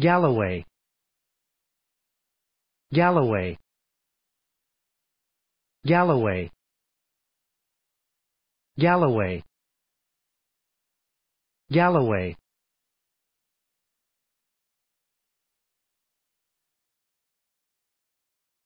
Galloway Galloway Galloway Galloway Galloway